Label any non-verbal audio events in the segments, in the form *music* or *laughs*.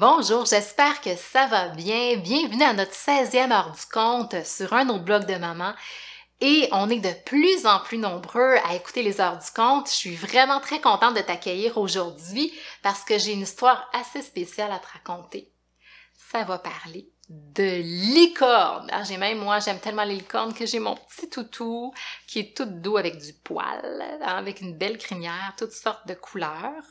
Bonjour, j'espère que ça va bien. Bienvenue à notre 16e heure du compte sur un autre blog de maman. Et on est de plus en plus nombreux à écouter les heures du compte. Je suis vraiment très contente de t'accueillir aujourd'hui parce que j'ai une histoire assez spéciale à te raconter. Ça va parler de licorne. Ah, j'ai même, moi, j'aime tellement les licornes que j'ai mon petit toutou qui est tout doux avec du poil, hein, avec une belle crinière, toutes sortes de couleurs.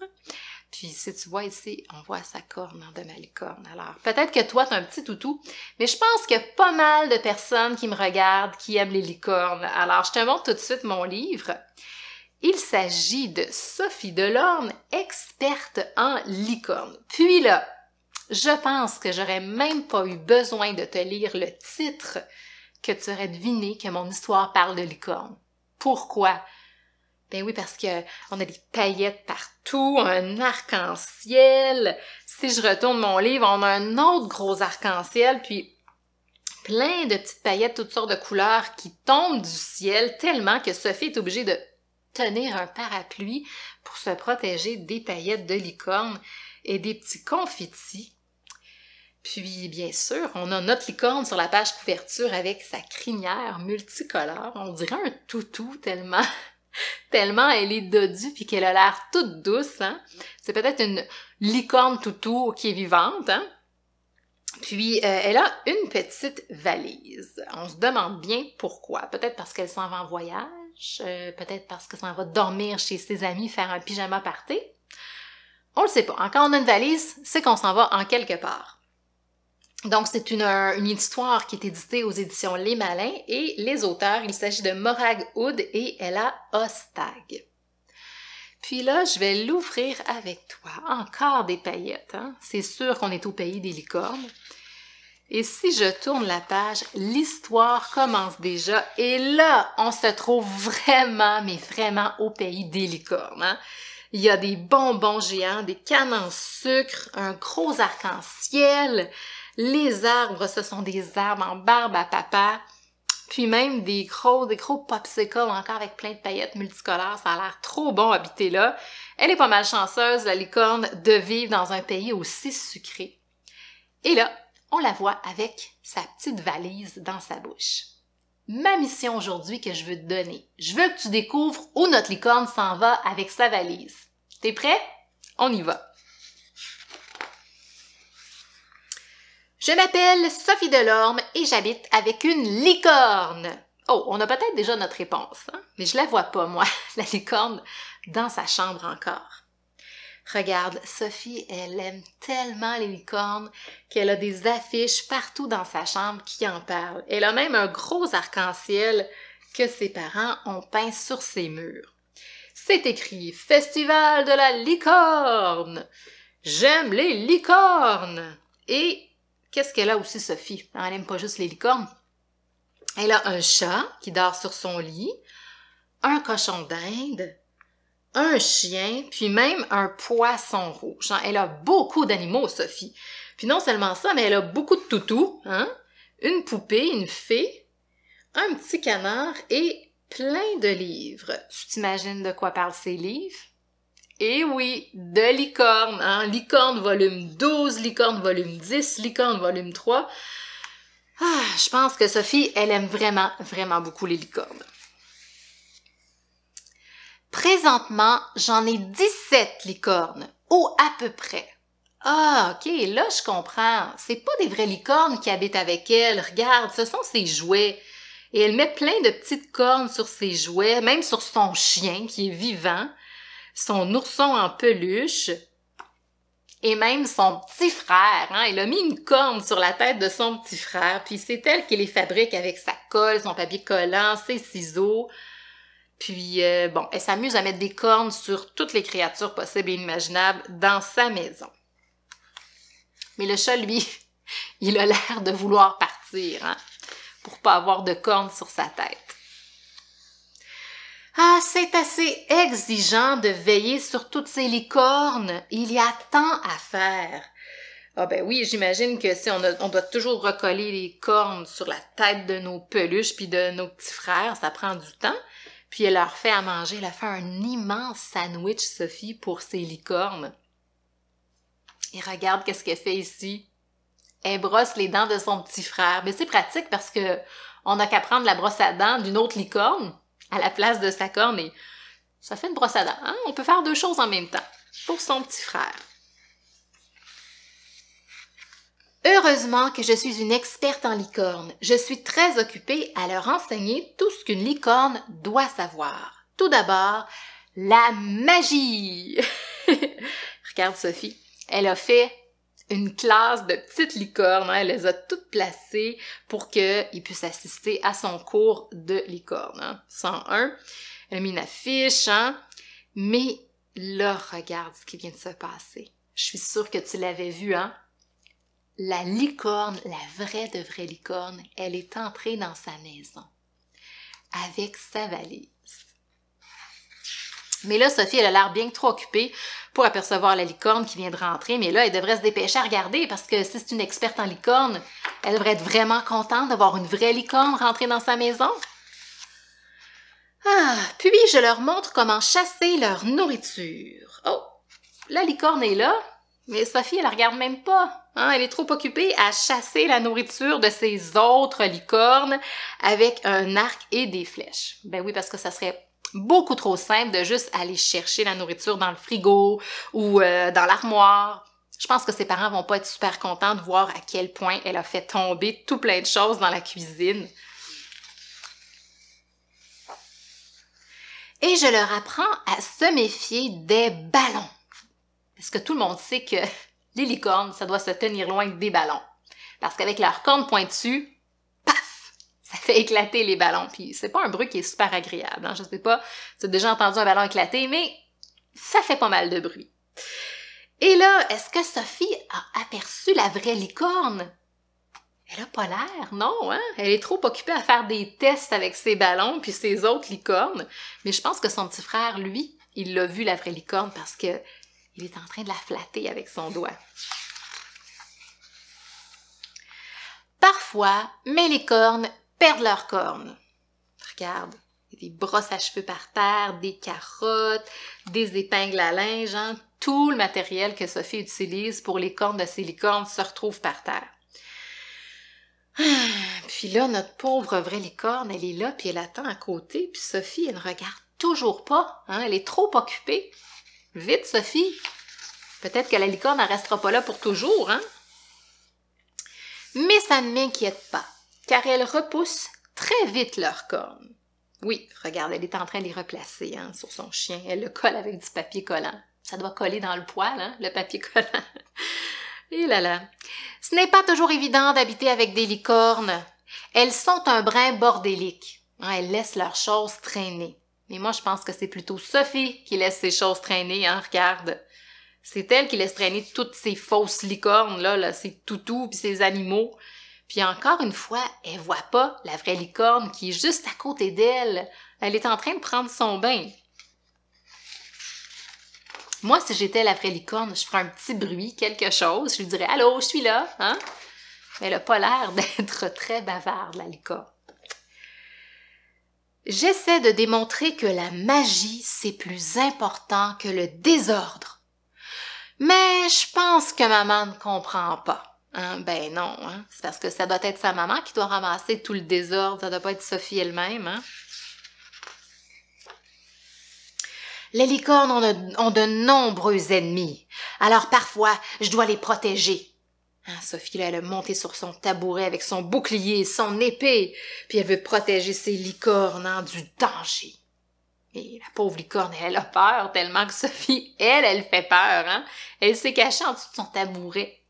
Puis si tu vois ici, on voit sa corne de ma licorne. Alors, peut-être que toi, tu un petit toutou, mais je pense qu'il y a pas mal de personnes qui me regardent qui aiment les licornes. Alors, je te montre tout de suite mon livre. Il s'agit de Sophie Delorme, experte en licorne. Puis là, je pense que j'aurais même pas eu besoin de te lire le titre que tu aurais deviné que mon histoire parle de licorne. Pourquoi? Ben oui, parce que on a des paillettes partout, un arc-en-ciel. Si je retourne mon livre, on a un autre gros arc-en-ciel, puis plein de petites paillettes toutes sortes de couleurs qui tombent du ciel tellement que Sophie est obligée de tenir un parapluie pour se protéger des paillettes de licorne et des petits confettis. Puis, bien sûr, on a notre licorne sur la page couverture avec sa crinière multicolore. On dirait un toutou tellement *laughs* Tellement elle est dodue puis qu'elle a l'air toute douce, hein. C'est peut-être une licorne toutou qui est vivante, hein. Puis euh, elle a une petite valise. On se demande bien pourquoi. Peut-être parce qu'elle s'en va en voyage, euh, peut-être parce qu'elle s'en va dormir chez ses amis, faire un pyjama party. On le sait pas. Encore on a une valise, c'est qu'on s'en va en quelque part. Donc, c'est une, euh, une, histoire qui est éditée aux éditions Les Malins et les auteurs, il s'agit de Morag Hood et Ella Ostag. Puis là, je vais l'ouvrir avec toi. Encore des paillettes. Hein. C'est sûr qu'on est au pays des licornes. Et si je tourne la page, l'histoire commence déjà. Et là, on se trouve vraiment, mais vraiment au pays des licornes. Hein. Il y a des bonbons géants, des canons en sucre, un gros arc-en-ciel, les arbres, ce sont des arbres en barbe à papa. Puis même des gros, des gros popsicles encore avec plein de paillettes multicolores. Ça a l'air trop bon habiter là. Elle est pas mal chanceuse, la licorne, de vivre dans un pays aussi sucré. Et là, on la voit avec sa petite valise dans sa bouche. Ma mission aujourd'hui que je veux te donner, je veux que tu découvres où notre licorne s'en va avec sa valise. T'es prêt? On y va! Je m'appelle Sophie Delorme et j'habite avec une licorne. Oh, on a peut-être déjà notre réponse, hein, mais je la vois pas, moi, *laughs* la licorne, dans sa chambre encore. Regarde, Sophie, elle aime tellement les licornes qu'elle a des affiches partout dans sa chambre qui en parlent. Elle a même un gros arc-en-ciel que ses parents ont peint sur ses murs. C'est écrit Festival de la licorne. J'aime les licornes. Et Qu'est-ce qu'elle a aussi, Sophie? Elle n'aime pas juste les licornes. Elle a un chat qui dort sur son lit, un cochon d'Inde, un chien, puis même un poisson rouge. Hein, elle a beaucoup d'animaux, Sophie. Puis non seulement ça, mais elle a beaucoup de toutous, hein? une poupée, une fée, un petit canard et plein de livres. Tu t'imagines de quoi parlent ces livres? Et eh oui, de licorne, hein? Licorne volume 12, licorne volume 10, licorne volume 3. Ah, je pense que Sophie, elle aime vraiment, vraiment beaucoup les licornes. Présentement, j'en ai 17 licornes, ou à peu près. Ah, ok, là je comprends. C'est pas des vraies licornes qui habitent avec elle. Regarde, ce sont ses jouets. Et elle met plein de petites cornes sur ses jouets, même sur son chien qui est vivant son ourson en peluche et même son petit frère. Hein. Il a mis une corne sur la tête de son petit frère, puis c'est elle qui les fabrique avec sa colle, son papier collant, ses ciseaux. Puis, euh, bon, elle s'amuse à mettre des cornes sur toutes les créatures possibles et imaginables dans sa maison. Mais le chat, lui, *laughs* il a l'air de vouloir partir, hein, pour pas avoir de cornes sur sa tête. Ah, c'est assez exigeant de veiller sur toutes ces licornes. Il y a tant à faire. Ah ben oui, j'imagine que si on, doit toujours recoller les cornes sur la tête de nos peluches puis de nos petits frères, ça prend du temps. Puis elle leur fait à manger, elle a fait un immense sandwich, Sophie, pour ses licornes. Et regarde qu'est-ce qu'elle fait ici. Elle brosse les dents de son petit frère. Mais c'est pratique parce que on n'a qu'à prendre la brosse à dents d'une autre licorne, à la place de sa corne et ça fait une brosse à dents. Hein? On peut faire deux choses en même temps pour son petit frère. Heureusement que je suis une experte en licorne. Je suis très occupée à leur enseigner tout ce qu'une licorne doit savoir. Tout d'abord, la magie. *laughs* Regarde Sophie, elle a fait une classe de petites licornes. Hein. elle les a toutes placées pour qu'ils puissent assister à son cours de licorne. 101. Hein. Elle a mis une affiche. Hein. Mais là, regarde ce qui vient de se passer. Je suis sûre que tu l'avais vu, hein? La licorne, la vraie de vraie licorne, elle est entrée dans sa maison avec sa valise. Mais là, Sophie, elle a l'air bien trop occupée pour apercevoir la licorne qui vient de rentrer. Mais là, elle devrait se dépêcher à regarder parce que si c'est une experte en licorne, elle devrait être vraiment contente d'avoir une vraie licorne rentrée dans sa maison. Ah, puis je leur montre comment chasser leur nourriture. Oh, la licorne est là, mais Sophie, elle la regarde même pas. Hein. Elle est trop occupée à chasser la nourriture de ses autres licornes avec un arc et des flèches. Ben oui, parce que ça serait beaucoup trop simple de juste aller chercher la nourriture dans le frigo ou euh, dans l'armoire. Je pense que ses parents vont pas être super contents de voir à quel point elle a fait tomber tout plein de choses dans la cuisine. Et je leur apprends à se méfier des ballons. Parce que tout le monde sait que les licornes, ça doit se tenir loin des ballons. Parce qu'avec leurs cornes pointues, ça fait éclater les ballons. Puis c'est pas un bruit qui est super agréable. Hein? Je sais pas si as déjà entendu un ballon éclater, mais ça fait pas mal de bruit. Et là, est-ce que Sophie a aperçu la vraie licorne? Elle a pas l'air, non, hein? Elle est trop occupée à faire des tests avec ses ballons puis ses autres licornes. Mais je pense que son petit frère, lui, il l'a vu la vraie licorne parce que il est en train de la flatter avec son doigt. Parfois, mes licornes perdent leurs cornes. Regarde, il y a des brosses à cheveux par terre, des carottes, des épingles à linge, hein. tout le matériel que Sophie utilise pour les cornes de ses licornes se retrouve par terre. Ah, puis là, notre pauvre vraie licorne, elle est là, puis elle attend à côté, puis Sophie, elle ne regarde toujours pas, hein. elle est trop occupée. Vite, Sophie! Peut-être que la licorne ne restera pas là pour toujours, hein? Mais ça ne m'inquiète pas car elles repoussent très vite leurs cornes. Oui, regarde, elle est en train de les replacer hein, sur son chien. Elle le colle avec du papier collant. Ça doit coller dans le poil, hein, le papier collant. *laughs* Et là là. Ce n'est pas toujours évident d'habiter avec des licornes. Elles sont un brin bordélique. Ah, elles laissent leurs choses traîner. Mais moi, je pense que c'est plutôt Sophie qui laisse ses choses traîner, hein, regarde. C'est elle qui laisse traîner toutes ces fausses licornes, là, là, ces toutous puis ces animaux. Puis encore une fois, elle voit pas la vraie licorne qui est juste à côté d'elle. Elle est en train de prendre son bain. Moi, si j'étais la vraie licorne, je ferais un petit bruit, quelque chose. Je lui dirais Allô, je suis là, hein? Mais elle n'a pas l'air *laughs* d'être très bavarde, la licorne. J'essaie de démontrer que la magie, c'est plus important que le désordre. Mais je pense que maman ne comprend pas. Hein? ben non, hein. c'est parce que ça doit être sa maman qui doit ramasser tout le désordre, ça doit pas être Sophie elle-même. Hein. Les licornes ont de, nombreux ennemis, alors parfois je dois les protéger. Sophie, elle a monté sur son tabouret avec son bouclier, son épée, puis elle veut protéger ses licornes du danger. Et la pauvre licorne, elle a peur tellement que Sophie, elle, elle fait peur. Elle s'est cachée en dessous de son tabouret.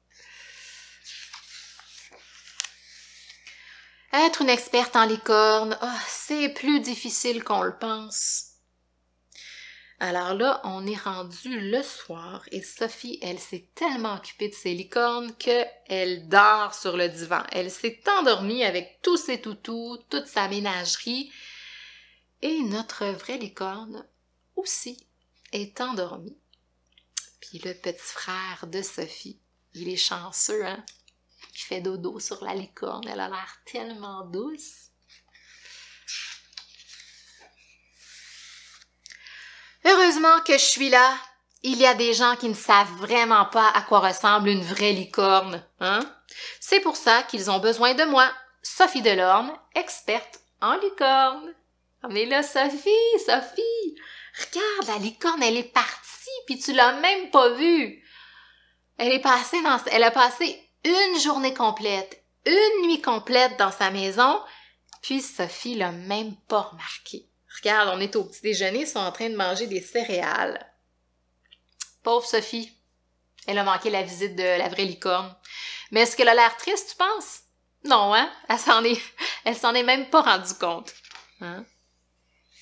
Être une experte en licorne, ah, c'est plus difficile qu'on le pense. Alors là, on est rendu le soir et Sophie, elle s'est tellement occupée de ses licornes qu'elle dort sur le divan. Elle s'est endormie avec tous ses toutous, toute sa ménagerie et notre vraie licorne aussi est endormie. Puis le petit frère de Sophie, il est chanceux, hein? Je fais dodo sur la licorne. Elle a l'air tellement douce. Heureusement que je suis là. Il y a des gens qui ne savent vraiment pas à quoi ressemble une vraie licorne. Hein? C'est pour ça qu'ils ont besoin de moi, Sophie Delorme, experte en licorne. est là, Sophie, Sophie, regarde, la licorne, elle est partie, puis tu l'as même pas vue. Elle est passée dans, elle a passé une journée complète, une nuit complète dans sa maison, puis Sophie l'a même pas remarqué. Regarde, on est au petit déjeuner, ils sont en train de manger des céréales. Pauvre Sophie, elle a manqué la visite de la vraie licorne. Mais est-ce qu'elle a l'air triste, tu penses? Non, hein? Elle s'en est, *laughs* elle s'en est même pas rendue compte. Hein?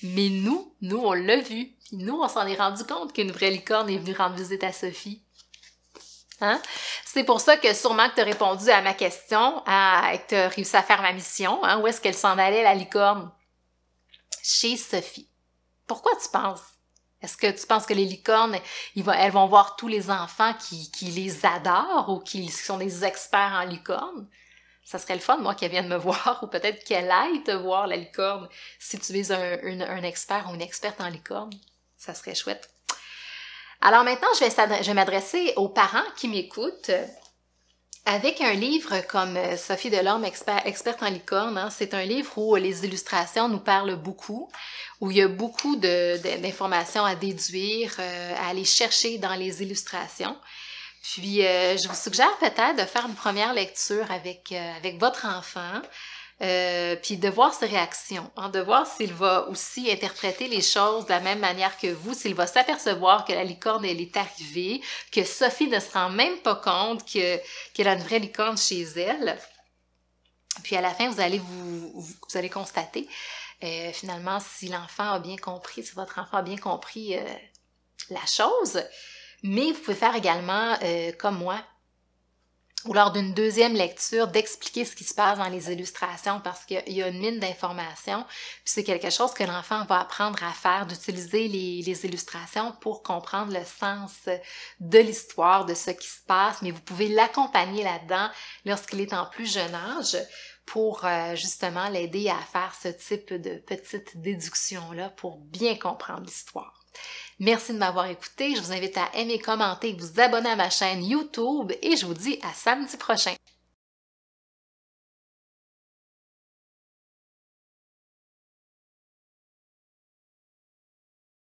Mais nous, nous, on l'a vu. nous, on s'en est rendu compte qu'une vraie licorne est venue rendre visite à Sophie. Hein? C'est pour ça que sûrement que tu as répondu à ma question et que tu as réussi à faire ma mission. Hein? Où est-ce qu'elle s'en allait, la licorne? Chez Sophie. Pourquoi tu penses? Est-ce que tu penses que les licornes, elles vont voir tous les enfants qui, les adorent ou qui sont des experts en licorne? ça serait le fun, moi, qu'elle vienne me *laughs* voir ou peut-être qu'elle aille te voir, la licorne, si tu es un, expert ou une experte en licorne. Ça serait chouette. Alors maintenant, je vais, m'adresser aux parents qui m'écoutent. Euh, avec un livre comme euh, Sophie Delorme, experte en licorne, hein. c'est un livre où les illustrations nous parlent beaucoup, où il y a beaucoup d'informations à déduire, euh, à aller chercher dans les illustrations. Puis, je vous suggère peut-être de faire une première lecture avec votre enfant. Euh, puis de voir ses réactions, hein, de voir s'il va aussi interpréter les choses de la même manière que vous, s'il va s'apercevoir que la licorne, elle est arrivée, que Sophie ne se rend même pas compte que, qu'elle a une vraie licorne chez elle. Puis à la fin, vous allez vous, vous allez constater euh, finalement si l'enfant a bien compris, si votre enfant a bien compris euh, la chose. Mais vous pouvez faire également euh, comme moi, ou lors d'une deuxième lecture, d'expliquer ce qui se passe dans les illustrations parce qu'il y a une mine d'informations. Puis c'est quelque chose que l'enfant va apprendre à faire, d'utiliser les, illustrations pour comprendre le sens de l'histoire, de ce qui se passe. Mais vous pouvez l'accompagner là-dedans lorsqu'il est en plus jeune âge pour euh, justement l'aider à faire ce type de petite déduction-là pour bien comprendre l'histoire. Merci de m'avoir écouté. Je vous invite à aimer, commenter, vous abonner à ma chaîne YouTube et je vous dis à samedi prochain.